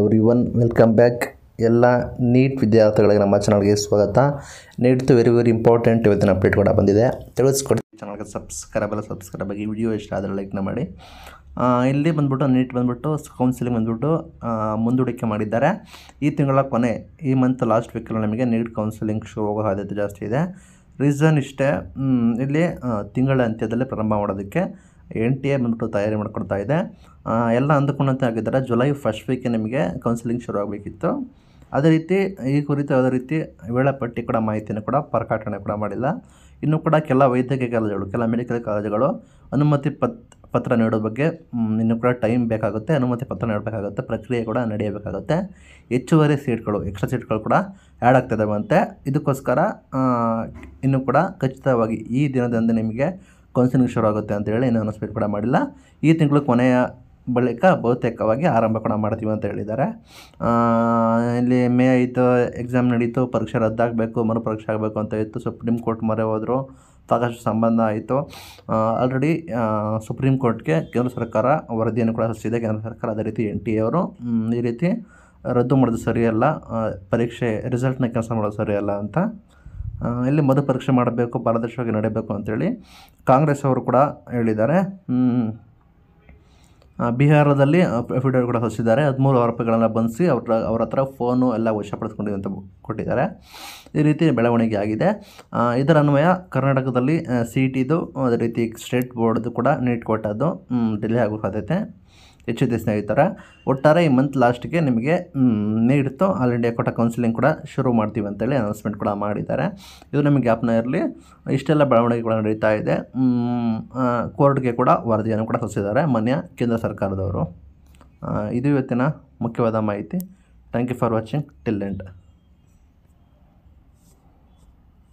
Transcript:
every everyone welcome back ಎಲ್ಲ NEET ವಿದ್ಯಾರ್ಥಿಗಳಿಗೆ ನಮ್ಮ ಚಾನಲ್ಗೆ ಸ್ವಾಗತ ನೀಟ್ ವೆರಿ ವೆರಿ ಇಂಪಾರ್ಟೆಂಟ್ ಇವತ್ತಿನ ಅಪ್ಡೇಟ್ ಕೂಡ ಬಂದಿದೆ ತಿಳಿಸ್ಕೊಡ್ತೀವಿ ಚಾನಲ್ಗೆ ಸಬ್ಸ್ಕ್ರೈಬ್ ಅಲ್ಲ ಸಬ್ಸ್ಕ್ರೈಬ್ ಆಗಿ ವಿಡಿಯೋ ಇಷ್ಟ ಆದರೆ ಲೈಕ್ನ ಮಾಡಿ ಇಲ್ಲಿ ಬಂದ್ಬಿಟ್ಟು ನೀಟ್ ಬಂದ್ಬಿಟ್ಟು ಕೌನ್ಸಿಲಿಂಗ್ ಬಂದ್ಬಿಟ್ಟು ಮುಂದೂಡಿಕೆ ಮಾಡಿದ್ದಾರೆ ಈ ತಿಂಗಳ ಕೊನೆ ಈ ಮಂತ್ ಲಾಸ್ಟ್ ವೀಕಲ್ಲಿ ನಮಗೆ ನೀಟ್ ಕೌನ್ಸಿಲಿಂಗ್ ಶುರು ಆಗೋ ಸಾಧ್ಯತೆ ಜಾಸ್ತಿ ಇದೆ ರೀಸನ್ ಇಷ್ಟೇ ಇಲ್ಲಿ ತಿಂಗಳ ಅಂತ್ಯದಲ್ಲಿ ಪ್ರಾರಂಭ ಮಾಡೋದಕ್ಕೆ ಎನ್ ಟಿ ಎ ಬಂದ್ಬಿಟ್ಟು ತಯಾರಿ ಮಾಡಿಕೊಡ್ತಾ ಇದೆ ಎಲ್ಲ ಅಂದುಕೊಂಡಂತೆ ಆಗಿದ್ದಾರೆ ಜುಲೈ ಫಸ್ಟ್ ವೀಕೆ ನಿಮಗೆ ಕೌನ್ಸಿಲಿಂಗ್ ಶುರು ಆಗಬೇಕಿತ್ತು ಅದೇ ರೀತಿ ಈ ಕುರಿತು ಯಾವುದೇ ರೀತಿ ವೇಳಾಪಟ್ಟಿ ಕೂಡ ಮಾಹಿತಿಯನ್ನು ಕೂಡ ಪ್ರಕಟಣೆ ಕೂಡ ಮಾಡಿಲ್ಲ ಇನ್ನೂ ಕೂಡ ಕೆಲ ವೈದ್ಯಕೀಯ ಕಾಲೇಜುಗಳು ಕೆಲ ಮೆಡಿಕಲ್ ಕಾಲೇಜುಗಳು ಅನುಮತಿ ಪತ್ ಪತ್ರ ನೀಡೋ ಬಗ್ಗೆ ಇನ್ನೂ ಕೂಡ ಟೈಮ್ ಬೇಕಾಗುತ್ತೆ ಅನುಮತಿ ಪತ್ರ ನೀಡಬೇಕಾಗುತ್ತೆ ಪ್ರಕ್ರಿಯೆ ಕೂಡ ನಡೆಯಬೇಕಾಗುತ್ತೆ ಹೆಚ್ಚುವರಿ ಸೀಟ್ಗಳು ಎಕ್ಸ್ಟ್ರಾ ಸೀಟ್ಗಳು ಕೂಡ ಆ್ಯಡ್ ಆಗ್ತಿದ್ದಾವಂತೆ ಇದಕ್ಕೋಸ್ಕರ ಇನ್ನೂ ಕೂಡ ಖಚಿತವಾಗಿ ಈ ದಿನದಂದು ನಿಮಗೆ ಕೌನ್ಸಿಲಿಂಗ್ ಶುರು ಆಗುತ್ತೆ ಅಂತೇಳಿ ಇನ್ನೂ ಅನೌನ್ಸ್ಮೆಂಟ್ ಕೂಡ ಮಾಡಿಲ್ಲ ಈ ತಿಂಗಳು ಕೊನೆಯ ಬಳಿಕ ಬಹುತೇಕವಾಗಿ ಆರಂಭ ಕೂಡ ಮಾಡ್ತೀವಿ ಅಂತ ಹೇಳಿದ್ದಾರೆ ಇಲ್ಲಿ ಮೇ ಆಯಿತು ಎಕ್ಸಾಮ್ ನಡೀತು ಪರೀಕ್ಷೆ ರದ್ದಾಗಬೇಕು ಮರು ಪರೀಕ್ಷೆ ಆಗಬೇಕು ಅಂತ ಇತ್ತು ಸುಪ್ರೀಂ ಕೋರ್ಟ್ ಮೊರೆ ಹೋದರು ಸಾಕಷ್ಟು ಸಂಬಂಧ ಆಯಿತು ಆಲ್ರೆಡಿ ಸುಪ್ರೀಂ ಕೋರ್ಟ್ಗೆ ಕೇಂದ್ರ ಸರ್ಕಾರ ವರದಿಯನ್ನು ಕೂಡ ಸಲ್ಲಿಸಿದೆ ಕೇಂದ್ರ ಸರ್ಕಾರ ಅದೇ ರೀತಿ ಎನ್ ಟಿ ಅವರು ಈ ರೀತಿ ರದ್ದು ಮಾಡೋದು ಸರಿಯಲ್ಲ ಪರೀಕ್ಷೆ ರಿಸಲ್ಟ್ನ ಕೆಲಸ ಮಾಡೋದು ಸರಿಯಲ್ಲ ಅಂತ ಇಲ್ಲಿ ಮಧು ಪರೀಕ್ಷೆ ಮಾಡಬೇಕು ಪಾರದರ್ಶಕವಾಗಿ ನಡೆಯಬೇಕು ಅಂಥೇಳಿ ಕಾಂಗ್ರೆಸ್ ಅವರು ಕೂಡ ಹೇಳಿದ್ದಾರೆ ಬಿಹಾರದಲ್ಲಿ ವಿಡಿಯೋ ಕೂಡ ಹೊಸಿದ್ದಾರೆ ಹದಿಮೂರು ಆರೋಪಿಗಳನ್ನು ಬಂಧಿಸಿ ಅವ್ರ ಅವ್ರ ಹತ್ರ ಫೋನು ಎಲ್ಲ ವಶಪಡಿಸ್ಕೊಂಡಿದೆ ಅಂತ ಕೊಟ್ಟಿದ್ದಾರೆ ಈ ರೀತಿ ಬೆಳವಣಿಗೆ ಆಗಿದೆ ಇದರ ಅನ್ವಯ ಕರ್ನಾಟಕದಲ್ಲಿ ಸಿ ಇ ಟಿದು ಅದೇ ರೀತಿ ಸ್ಟೇಟ್ ಬೋರ್ಡ್ದು ಕೂಡ ನೀಟ್ ಕೊಟ್ಟದ್ದು ಡಿಲೇ ಆಗೋ ಸಾಧ್ಯತೆ ಹೆಚ್ಚಿದೆ ಸ್ನೇಹಿತರ ಒಟ್ಟಾರೆ ಈ ಮಂತ್ ಲಾಸ್ಟ್ಗೆ ನಿಮಗೆ ನೀಡುತ್ತೋ ಆಲ್ ಇಂಡಿಯಾ ಕೊಟ್ಟ ಕೌನ್ಸಿಲಿಂಗ್ ಕೂಡ ಶುರು ಮಾಡ್ತೀವಿ ಅಂತೇಳಿ ಅನೌನ್ಸ್ಮೆಂಟ್ ಕೂಡ ಮಾಡಿದ್ದಾರೆ ಇದು ನಮಗೆ ಗ್ಯಾಪ್ನ ಇರಲಿ ಇಷ್ಟೆಲ್ಲ ಬೆಳವಣಿಗೆಗಳು ನಡೀತಾ ಇದೆ ಕೋರ್ಟ್ಗೆ ಕೂಡ ವರದಿಯನ್ನು ಕೂಡ ಸಲ್ಲಿಸಿದ್ದಾರೆ ಮಾನ್ಯ ಕೇಂದ್ರ ಸರ್ಕಾರದವರು ಇದು ಇವತ್ತಿನ ಮುಖ್ಯವಾದ ಮಾಹಿತಿ thank you for watching till end